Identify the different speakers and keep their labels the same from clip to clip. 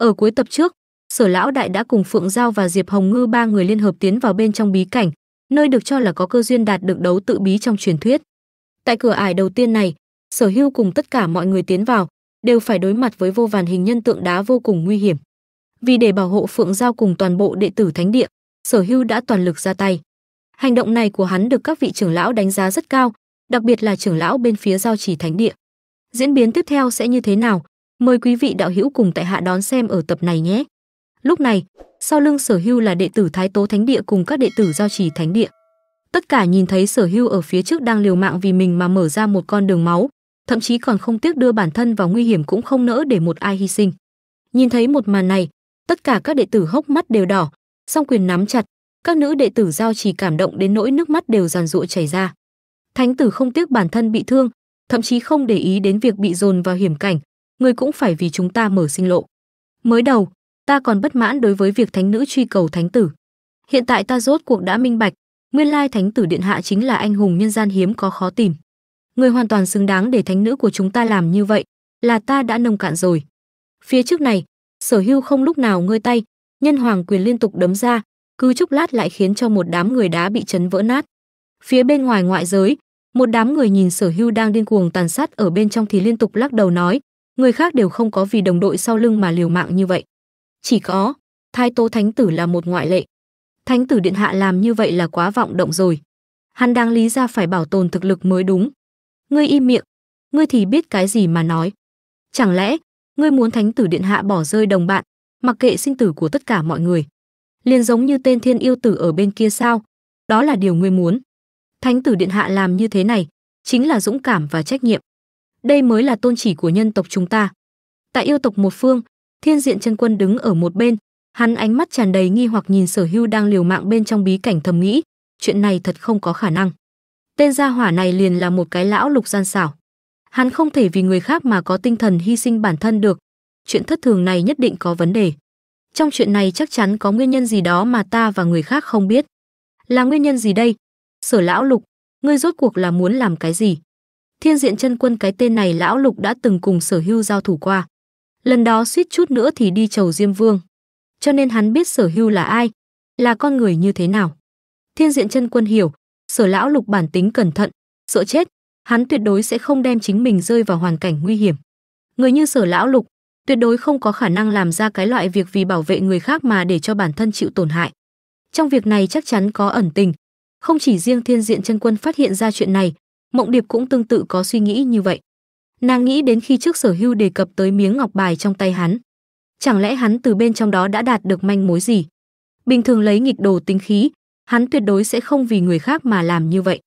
Speaker 1: Ở cuối tập trước, Sở Lão Đại đã cùng Phượng Giao và Diệp Hồng Ngư ba người liên hợp tiến vào bên trong bí cảnh, nơi được cho là có cơ duyên đạt được đấu tự bí trong truyền thuyết. Tại cửa ải đầu tiên này, Sở Hưu cùng tất cả mọi người tiến vào, đều phải đối mặt với vô vàn hình nhân tượng đá vô cùng nguy hiểm. Vì để bảo hộ Phượng Giao cùng toàn bộ đệ tử thánh địa, Sở Hưu đã toàn lực ra tay. Hành động này của hắn được các vị trưởng lão đánh giá rất cao, đặc biệt là trưởng lão bên phía Giao Chỉ Thánh địa. Diễn biến tiếp theo sẽ như thế nào, Mời quý vị đạo hữu cùng tại hạ đón xem ở tập này nhé. Lúc này, sau lưng Sở Hưu là đệ tử Thái Tố Thánh Địa cùng các đệ tử giao trì Thánh Địa. Tất cả nhìn thấy Sở Hưu ở phía trước đang liều mạng vì mình mà mở ra một con đường máu, thậm chí còn không tiếc đưa bản thân vào nguy hiểm cũng không nỡ để một ai hy sinh. Nhìn thấy một màn này, tất cả các đệ tử hốc mắt đều đỏ, song quyền nắm chặt, các nữ đệ tử giao trì cảm động đến nỗi nước mắt đều giàn giụa chảy ra. Thánh tử không tiếc bản thân bị thương, thậm chí không để ý đến việc bị dồn vào hiểm cảnh, ngươi cũng phải vì chúng ta mở sinh lộ. Mới đầu, ta còn bất mãn đối với việc thánh nữ truy cầu thánh tử. Hiện tại ta rốt cuộc đã minh bạch, nguyên lai thánh tử điện hạ chính là anh hùng nhân gian hiếm có khó tìm. Ngươi hoàn toàn xứng đáng để thánh nữ của chúng ta làm như vậy, là ta đã nông cạn rồi. Phía trước này, sở hưu không lúc nào ngơi tay, nhân hoàng quyền liên tục đấm ra, cứ chốc lát lại khiến cho một đám người đá bị chấn vỡ nát. Phía bên ngoài ngoại giới, một đám người nhìn sở hưu đang điên cuồng tàn sát ở bên trong thì liên tục lắc đầu nói, người khác đều không có vì đồng đội sau lưng mà liều mạng như vậy. Chỉ có, Thái Tố Thánh Tử là một ngoại lệ. Thánh Tử Điện Hạ làm như vậy là quá vọng động rồi. Hắn đang lý ra phải bảo tồn thực lực mới đúng. Ngươi im miệng, ngươi thì biết cái gì mà nói. Chẳng lẽ, ngươi muốn Thánh Tử Điện Hạ bỏ rơi đồng bạn, mặc kệ sinh tử của tất cả mọi người. Liền giống như tên thiên yêu tử ở bên kia sao, đó là điều ngươi muốn. Thánh Tử Điện Hạ làm như thế này, chính là dũng cảm và trách nhiệm đây mới là tôn chỉ của nhân tộc chúng ta tại yêu tộc một phương thiên diện chân quân đứng ở một bên hắn ánh mắt tràn đầy nghi hoặc nhìn sở hưu đang liều mạng bên trong bí cảnh thầm nghĩ chuyện này thật không có khả năng tên gia hỏa này liền là một cái lão lục gian xảo hắn không thể vì người khác mà có tinh thần hy sinh bản thân được chuyện thất thường này nhất định có vấn đề trong chuyện này chắc chắn có nguyên nhân gì đó mà ta và người khác không biết là nguyên nhân gì đây sở lão lục ngươi rốt cuộc là muốn làm cái gì Thiên diện chân quân cái tên này lão lục đã từng cùng sở hưu giao thủ qua. Lần đó suýt chút nữa thì đi chầu Diêm Vương. Cho nên hắn biết sở hưu là ai, là con người như thế nào. Thiên diện chân quân hiểu, sở lão lục bản tính cẩn thận, sợ chết, hắn tuyệt đối sẽ không đem chính mình rơi vào hoàn cảnh nguy hiểm. Người như sở lão lục, tuyệt đối không có khả năng làm ra cái loại việc vì bảo vệ người khác mà để cho bản thân chịu tổn hại. Trong việc này chắc chắn có ẩn tình. Không chỉ riêng thiên diện chân quân phát hiện ra chuyện này, Mộng Điệp cũng tương tự có suy nghĩ như vậy. Nàng nghĩ đến khi trước Sở Hưu đề cập tới miếng ngọc bài trong tay hắn, chẳng lẽ hắn từ bên trong đó đã đạt được manh mối gì? Bình thường lấy nghịch đồ tính khí, hắn tuyệt đối sẽ không vì người khác mà làm như vậy.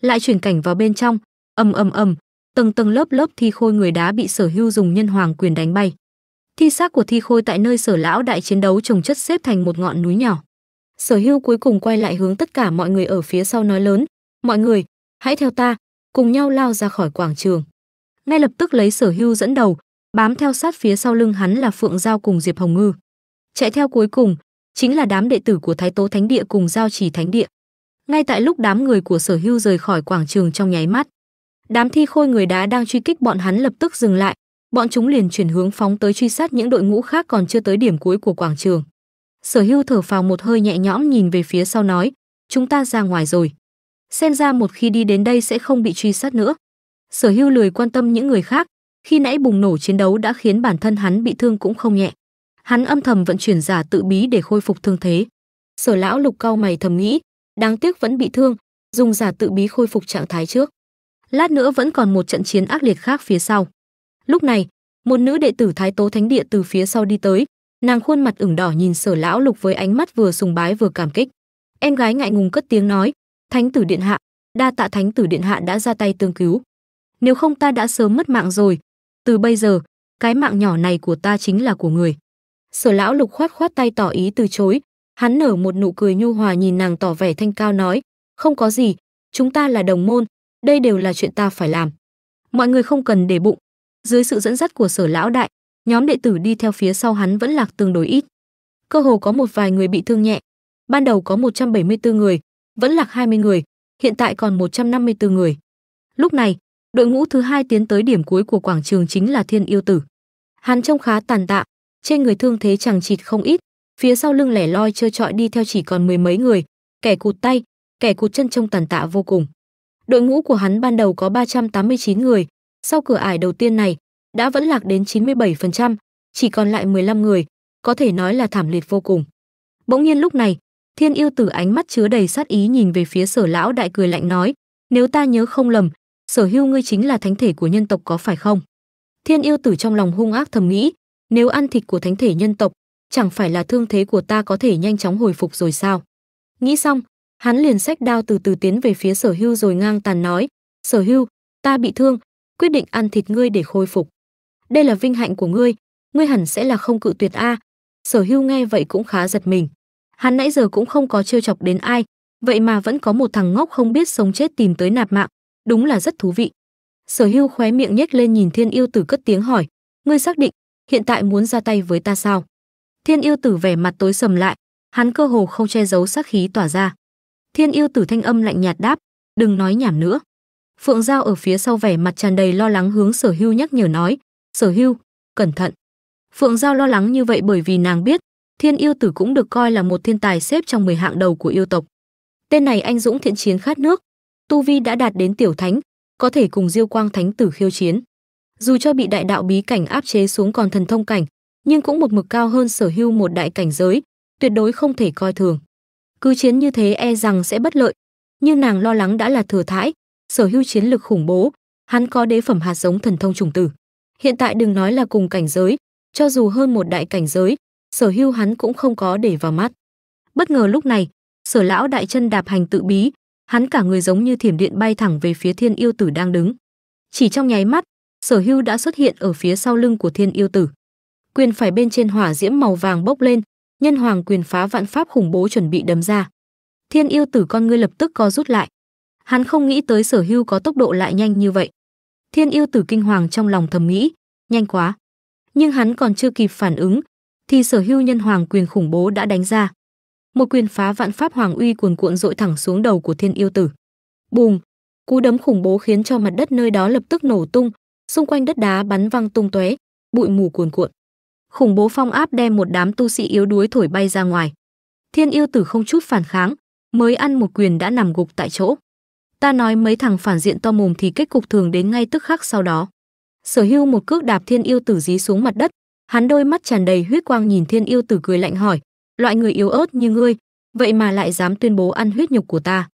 Speaker 1: Lại chuyển cảnh vào bên trong, ầm ầm ầm, tầng tầng lớp lớp thi khôi người đá bị Sở Hưu dùng nhân hoàng quyền đánh bay. Thi xác của thi khôi tại nơi Sở lão đại chiến đấu trồng chất xếp thành một ngọn núi nhỏ. Sở Hưu cuối cùng quay lại hướng tất cả mọi người ở phía sau nói lớn, "Mọi người, hãy theo ta, cùng nhau lao ra khỏi quảng trường. Ngay lập tức lấy sở hưu dẫn đầu, bám theo sát phía sau lưng hắn là Phượng Giao cùng Diệp Hồng Ngư. Chạy theo cuối cùng, chính là đám đệ tử của Thái Tố Thánh Địa cùng Giao Chỉ Thánh Địa. Ngay tại lúc đám người của sở hưu rời khỏi quảng trường trong nháy mắt, đám thi khôi người đá đang truy kích bọn hắn lập tức dừng lại, bọn chúng liền chuyển hướng phóng tới truy sát những đội ngũ khác còn chưa tới điểm cuối của quảng trường. Sở Hưu thở phào một hơi nhẹ nhõm nhìn về phía sau nói, chúng ta ra ngoài rồi. Xem ra một khi đi đến đây sẽ không bị truy sát nữa. Sở hưu lười quan tâm những người khác, khi nãy bùng nổ chiến đấu đã khiến bản thân hắn bị thương cũng không nhẹ. Hắn âm thầm vận chuyển giả tự bí để khôi phục thương thế. Sở lão lục cao mày thầm nghĩ, đáng tiếc vẫn bị thương, dùng giả tự bí khôi phục trạng thái trước. Lát nữa vẫn còn một trận chiến ác liệt khác phía sau. Lúc này, một nữ đệ tử Thái Tố Thánh Địa từ phía sau đi tới, nàng khuôn mặt ửng đỏ nhìn Sở lão lục với ánh mắt vừa sùng bái vừa cảm kích. Em gái ngại ngùng cất tiếng nói, Thánh tử điện hạ, đa tạ thánh tử điện hạ đã ra tay tương cứu. Nếu không ta đã sớm mất mạng rồi. Từ bây giờ, cái mạng nhỏ này của ta chính là của người. Sở lão lục khoát khoát tay tỏ ý từ chối, hắn nở một nụ cười nhu hòa nhìn nàng tỏ vẻ thanh cao nói, không có gì, chúng ta là đồng môn, đây đều là chuyện ta phải làm. Mọi người không cần để bụng. Dưới sự dẫn dắt của sở lão đại, nhóm đệ tử đi theo phía sau hắn vẫn lạc tương đối ít. Cơ hồ có một vài người bị thương nhẹ. Ban đầu có 174 người, vẫn lạc 20 người, hiện tại còn 154 người. Lúc này, đội ngũ thứ hai tiến tới điểm cuối của quảng trường chính là Thiên Yêu Tử. Hắn trông khá tàn tạ, trên người thương thế chẳng chịt không ít, phía sau lưng lẻ loi chơi trọi đi theo chỉ còn mười mấy người, kẻ cụt tay, kẻ cụt chân trông tàn tạ vô cùng. Đội ngũ của hắn ban đầu có 389 người, sau cửa ải đầu tiên này đã vẫn lạc đến 97%, chỉ còn lại 15 người, có thể nói là thảm liệt vô cùng. Bỗng nhiên lúc này, Thiên yêu tử ánh mắt chứa đầy sát ý nhìn về phía sở lão đại cười lạnh nói, nếu ta nhớ không lầm, sở hưu ngươi chính là thánh thể của nhân tộc có phải không? Thiên yêu tử trong lòng hung ác thầm nghĩ, nếu ăn thịt của thánh thể nhân tộc, chẳng phải là thương thế của ta có thể nhanh chóng hồi phục rồi sao? Nghĩ xong, hắn liền sách đao từ từ tiến về phía sở hưu rồi ngang tàn nói, sở hưu, ta bị thương, quyết định ăn thịt ngươi để khôi phục. Đây là vinh hạnh của ngươi, ngươi hẳn sẽ là không cự tuyệt a. Sở hưu nghe vậy cũng khá giật mình hắn nãy giờ cũng không có trêu chọc đến ai, vậy mà vẫn có một thằng ngốc không biết sống chết tìm tới nạp mạng, đúng là rất thú vị. Sở Hưu khóe miệng nhếch lên nhìn Thiên Yêu Tử cất tiếng hỏi, "Ngươi xác định hiện tại muốn ra tay với ta sao?" Thiên Yêu Tử vẻ mặt tối sầm lại, hắn cơ hồ không che giấu sát khí tỏa ra. Thiên Yêu Tử thanh âm lạnh nhạt đáp, "Đừng nói nhảm nữa." Phượng Giao ở phía sau vẻ mặt tràn đầy lo lắng hướng Sở Hưu nhắc nhở nói, "Sở Hưu, cẩn thận." Phượng Giao lo lắng như vậy bởi vì nàng biết, Thiên Yêu Tử cũng được coi là một thiên tài xếp trong 10 hạng đầu của yêu tộc. Tên này anh dũng thiện chiến khát nước, tu vi đã đạt đến tiểu thánh, có thể cùng Diêu Quang Thánh Tử khiêu chiến. Dù cho bị đại đạo bí cảnh áp chế xuống còn thần thông cảnh, nhưng cũng một mực cao hơn sở hữu một đại cảnh giới, tuyệt đối không thể coi thường. Cứ chiến như thế e rằng sẽ bất lợi, nhưng nàng lo lắng đã là thừa thãi, sở hữu chiến lực khủng bố, hắn có đế phẩm hạt giống thần thông trùng tử. Hiện tại đừng nói là cùng cảnh giới, cho dù hơn một đại cảnh giới, sở hưu hắn cũng không có để vào mắt. Bất ngờ lúc này, sở lão đại chân đạp hành tự bí, hắn cả người giống như thiểm điện bay thẳng về phía thiên yêu tử đang đứng. Chỉ trong nháy mắt, sở hưu đã xuất hiện ở phía sau lưng của thiên yêu tử. Quyền phải bên trên hỏa diễm màu vàng bốc lên, nhân hoàng quyền phá vạn pháp khủng bố chuẩn bị đấm ra. Thiên yêu tử con ngươi lập tức co rút lại. Hắn không nghĩ tới sở hưu có tốc độ lại nhanh như vậy. Thiên yêu tử kinh hoàng trong lòng thầm nghĩ, nhanh quá. Nhưng hắn còn chưa kịp phản ứng, thì sở hưu nhân hoàng quyền khủng bố đã đánh ra. Một quyền phá vạn pháp hoàng uy cuồn cuộn dội thẳng xuống đầu của thiên yêu tử. bùng cú đấm khủng bố khiến cho mặt đất nơi đó lập tức nổ tung, xung quanh đất đá bắn văng tung tóe, bụi mù cuồn cuộn. Khủng bố phong áp đem một đám tu sĩ yếu đuối thổi bay ra ngoài. Thiên yêu tử không chút phản kháng, mới ăn một quyền đã nằm gục tại chỗ. Ta nói mấy thằng phản diện to mồm thì kết cục thường đến ngay tức khắc sau đó. Sở Hưu một cước đạp Thiên yêu tử dí xuống mặt đất, Hắn đôi mắt tràn đầy huyết quang nhìn Thiên Yêu Tử cười lạnh hỏi, loại người yếu ớt như ngươi, vậy mà lại dám tuyên bố ăn huyết nhục của ta.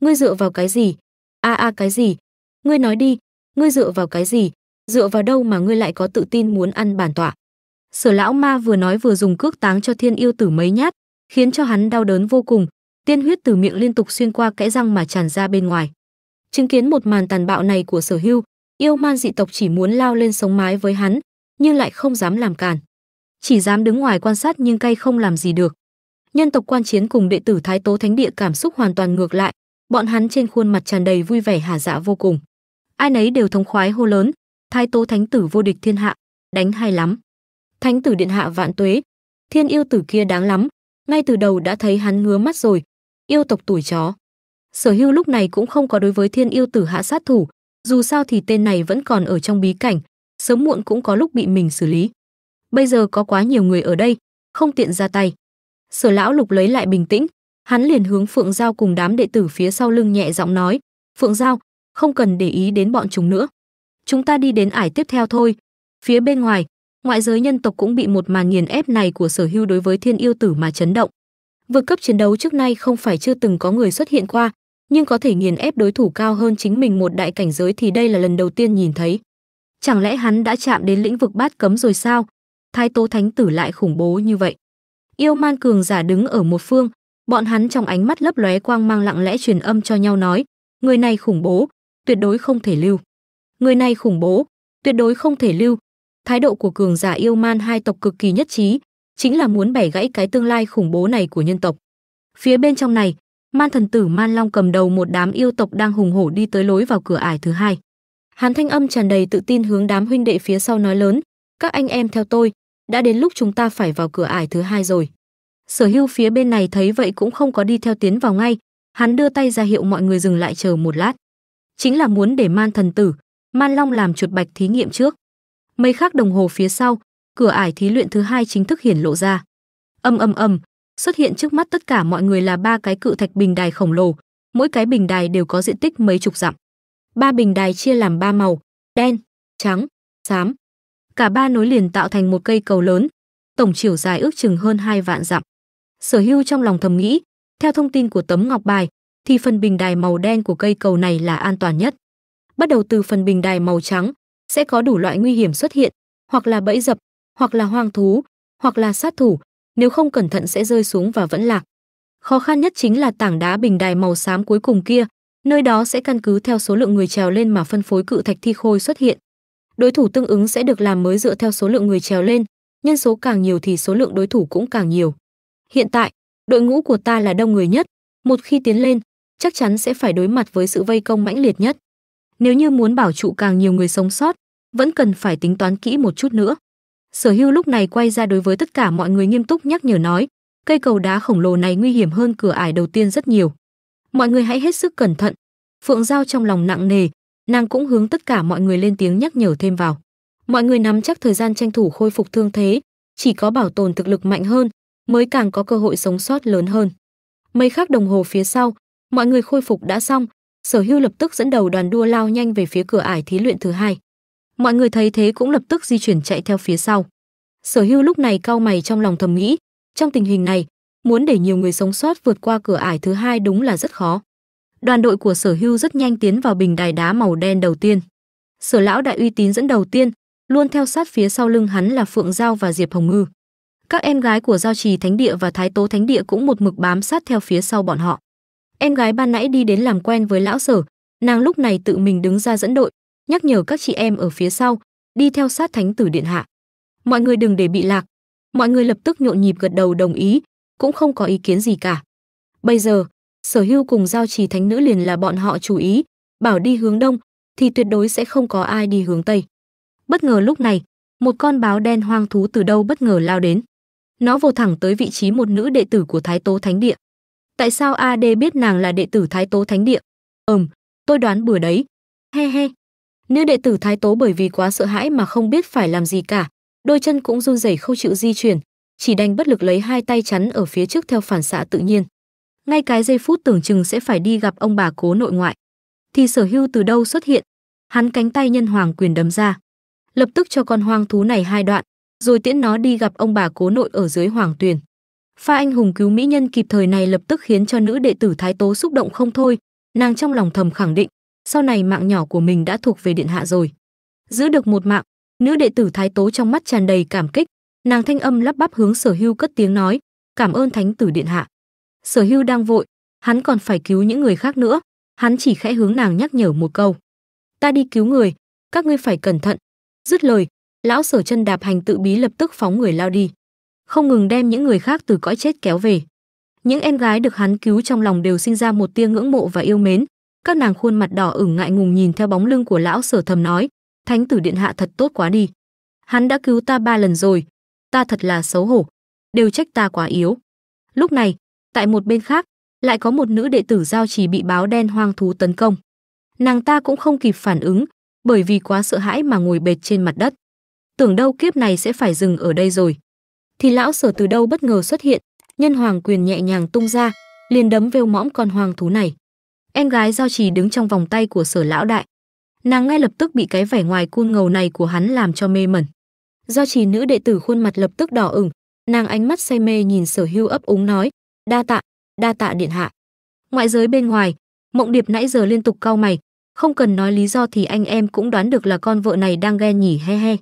Speaker 1: Ngươi dựa vào cái gì? A a cái gì? Ngươi nói đi, ngươi dựa vào cái gì? Dựa vào đâu mà ngươi lại có tự tin muốn ăn bản tọa? Sở lão ma vừa nói vừa dùng cước táng cho Thiên Yêu Tử mấy nhát, khiến cho hắn đau đớn vô cùng, tiên huyết từ miệng liên tục xuyên qua kẽ răng mà tràn ra bên ngoài. Chứng kiến một màn tàn bạo này của Sở Hưu, yêu man dị tộc chỉ muốn lao lên sống mái với hắn, nhưng lại không dám làm càn Chỉ dám đứng ngoài quan sát nhưng cay không làm gì được. Nhân tộc quan chiến cùng đệ tử Thái Tố Thánh Địa cảm xúc hoàn toàn ngược lại, bọn hắn trên khuôn mặt tràn đầy vui vẻ hả dạ vô cùng. Ai nấy đều thống khoái hô lớn, Thái Tố Thánh Tử vô địch thiên hạ, đánh hay lắm. Thánh Tử Điện Hạ vạn tuế, thiên yêu tử kia đáng lắm, ngay từ đầu đã thấy hắn ngứa mắt rồi, yêu tộc tuổi chó. Sở hưu lúc này cũng không có đối với thiên yêu tử hạ sát thủ, dù sao thì tên này vẫn còn ở trong bí cảnh, sớm muộn cũng có lúc bị mình xử lý. Bây giờ có quá nhiều người ở đây, không tiện ra tay. Sở lão lục lấy lại bình tĩnh, hắn liền hướng Phượng Giao cùng đám đệ tử phía sau lưng nhẹ giọng nói, Phượng Giao, không cần để ý đến bọn chúng nữa. Chúng ta đi đến ải tiếp theo thôi. Phía bên ngoài, ngoại giới nhân tộc cũng bị một màn nghiền ép này của sở hưu đối với thiên yêu tử mà chấn động. Vượt cấp chiến đấu trước nay không phải chưa từng có người xuất hiện qua, nhưng có thể nghiền ép đối thủ cao hơn chính mình một đại cảnh giới thì đây là lần đầu tiên nhìn thấy. Chẳng lẽ hắn đã chạm đến lĩnh vực bát cấm rồi sao? Thái Tố Thánh Tử lại khủng bố như vậy. Yêu man cường giả đứng ở một phương, bọn hắn trong ánh mắt lấp lóe quang mang lặng lẽ truyền âm cho nhau nói, người này khủng bố, tuyệt đối không thể lưu. Người này khủng bố, tuyệt đối không thể lưu. Thái độ của cường giả yêu man hai tộc cực kỳ nhất trí, chính là muốn bẻ gãy cái tương lai khủng bố này của nhân tộc. Phía bên trong này, man thần tử Man Long cầm đầu một đám yêu tộc đang hùng hổ đi tới lối vào cửa ải thứ hai. Hàn Thanh Âm tràn đầy tự tin hướng đám huynh đệ phía sau nói lớn, các anh em theo tôi, đã đến lúc chúng ta phải vào cửa ải thứ hai rồi. Sở hưu phía bên này thấy vậy cũng không có đi theo tiến vào ngay, hắn đưa tay ra hiệu mọi người dừng lại chờ một lát. Chính là muốn để man thần tử, man long làm chuột bạch thí nghiệm trước. Mấy khắc đồng hồ phía sau, cửa ải thí luyện thứ hai chính thức hiển lộ ra. Âm âm âm, xuất hiện trước mắt tất cả mọi người là ba cái cự thạch bình đài khổng lồ, mỗi cái bình đài đều có diện tích mấy chục dặm ba bình đài chia làm ba màu, đen, trắng, xám. Cả ba nối liền tạo thành một cây cầu lớn, tổng chiều dài ước chừng hơn hai vạn dặm. Sở Hưu trong lòng thầm nghĩ, theo thông tin của tấm ngọc bài, thì phần bình đài màu đen của cây cầu này là an toàn nhất. Bắt đầu từ phần bình đài màu trắng, sẽ có đủ loại nguy hiểm xuất hiện, hoặc là bẫy dập, hoặc là hoang thú, hoặc là sát thủ, nếu không cẩn thận sẽ rơi xuống và vẫn lạc. Khó khăn nhất chính là tảng đá bình đài màu xám cuối cùng kia, Nơi đó sẽ căn cứ theo số lượng người trèo lên mà phân phối cự thạch thi khôi xuất hiện. Đối thủ tương ứng sẽ được làm mới dựa theo số lượng người trèo lên, nhân số càng nhiều thì số lượng đối thủ cũng càng nhiều. Hiện tại, đội ngũ của ta là đông người nhất, một khi tiến lên, chắc chắn sẽ phải đối mặt với sự vây công mãnh liệt nhất. Nếu như muốn bảo trụ càng nhiều người sống sót, vẫn cần phải tính toán kỹ một chút nữa. Sở Hưu lúc này quay ra đối với tất cả mọi người nghiêm túc nhắc nhở nói, cây cầu đá khổng lồ này nguy hiểm hơn cửa ải đầu tiên rất nhiều mọi người hãy hết sức cẩn thận phượng giao trong lòng nặng nề nàng cũng hướng tất cả mọi người lên tiếng nhắc nhở thêm vào mọi người nắm chắc thời gian tranh thủ khôi phục thương thế chỉ có bảo tồn thực lực mạnh hơn mới càng có cơ hội sống sót lớn hơn mấy khắc đồng hồ phía sau mọi người khôi phục đã xong sở hưu lập tức dẫn đầu đoàn đua lao nhanh về phía cửa ải thí luyện thứ hai mọi người thấy thế cũng lập tức di chuyển chạy theo phía sau sở hưu lúc này cau mày trong lòng thầm nghĩ trong tình hình này muốn để nhiều người sống sót vượt qua cửa ải thứ hai đúng là rất khó. Đoàn đội của Sở Hưu rất nhanh tiến vào bình đài đá màu đen đầu tiên. Sở lão đại uy tín dẫn đầu tiên, luôn theo sát phía sau lưng hắn là Phượng Giao và Diệp Hồng Ngư. Các em gái của Giao Trì Thánh Địa và Thái Tố Thánh Địa cũng một mực bám sát theo phía sau bọn họ. Em gái ban nãy đi đến làm quen với lão Sở, nàng lúc này tự mình đứng ra dẫn đội, nhắc nhở các chị em ở phía sau, đi theo sát Thánh Tử Điện Hạ. Mọi người đừng để bị lạc. Mọi người lập tức nhộn nhịp gật đầu đồng ý, cũng không có ý kiến gì cả. Bây giờ, Sở Hưu cùng giao trì thánh nữ liền là bọn họ chú ý, bảo đi hướng đông thì tuyệt đối sẽ không có ai đi hướng tây. Bất ngờ lúc này, một con báo đen hoang thú từ đâu bất ngờ lao đến. Nó vô thẳng tới vị trí một nữ đệ tử của Thái Tố Thánh Địa. Tại sao AD biết nàng là đệ tử Thái Tố Thánh Địa? Ừm, tôi đoán bữa đấy. He he. Nữ đệ tử Thái Tố bởi vì quá sợ hãi mà không biết phải làm gì cả, đôi chân cũng run rẩy không chịu di chuyển, chỉ đành bất lực lấy hai tay chắn ở phía trước theo phản xạ tự nhiên. Ngay cái giây phút tưởng chừng sẽ phải đi gặp ông bà cố nội ngoại, thì sở hưu từ đâu xuất hiện, hắn cánh tay nhân hoàng quyền đấm ra, lập tức cho con hoang thú này hai đoạn, rồi tiễn nó đi gặp ông bà cố nội ở dưới hoàng tuyền. Pha anh hùng cứu mỹ nhân kịp thời này lập tức khiến cho nữ đệ tử Thái Tố xúc động không thôi, nàng trong lòng thầm khẳng định, sau này mạng nhỏ của mình đã thuộc về điện hạ rồi. Giữ được một mạng, nữ đệ tử Thái Tố trong mắt tràn đầy cảm kích, nàng thanh âm lắp bắp hướng sở hưu cất tiếng nói cảm ơn thánh tử điện hạ sở hưu đang vội hắn còn phải cứu những người khác nữa hắn chỉ khẽ hướng nàng nhắc nhở một câu ta đi cứu người các ngươi phải cẩn thận dứt lời lão sở chân đạp hành tự bí lập tức phóng người lao đi không ngừng đem những người khác từ cõi chết kéo về những em gái được hắn cứu trong lòng đều sinh ra một tia ngưỡng mộ và yêu mến các nàng khuôn mặt đỏ ửng ngại ngùng nhìn theo bóng lưng của lão sở thầm nói thánh tử điện hạ thật tốt quá đi hắn đã cứu ta ba lần rồi ta thật là xấu hổ, đều trách ta quá yếu. Lúc này, tại một bên khác, lại có một nữ đệ tử giao chỉ bị báo đen hoang thú tấn công. Nàng ta cũng không kịp phản ứng, bởi vì quá sợ hãi mà ngồi bệt trên mặt đất. Tưởng đâu kiếp này sẽ phải dừng ở đây rồi. Thì lão sở từ đâu bất ngờ xuất hiện, nhân hoàng quyền nhẹ nhàng tung ra, liền đấm vêu mõm con hoang thú này. Em gái giao trì đứng trong vòng tay của sở lão đại. Nàng ngay lập tức bị cái vẻ ngoài cuôn ngầu này của hắn làm cho mê mẩn do trì nữ đệ tử khuôn mặt lập tức đỏ ửng nàng ánh mắt say mê nhìn sở hưu ấp úng nói đa tạ đa tạ điện hạ ngoại giới bên ngoài mộng điệp nãy giờ liên tục cau mày không cần nói lý do thì anh em cũng đoán được là con vợ này đang ghen nhỉ he he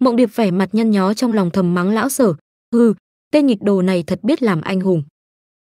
Speaker 1: mộng điệp vẻ mặt nhăn nhó trong lòng thầm mắng lão sở hừ tên nghịch đồ này thật biết làm anh hùng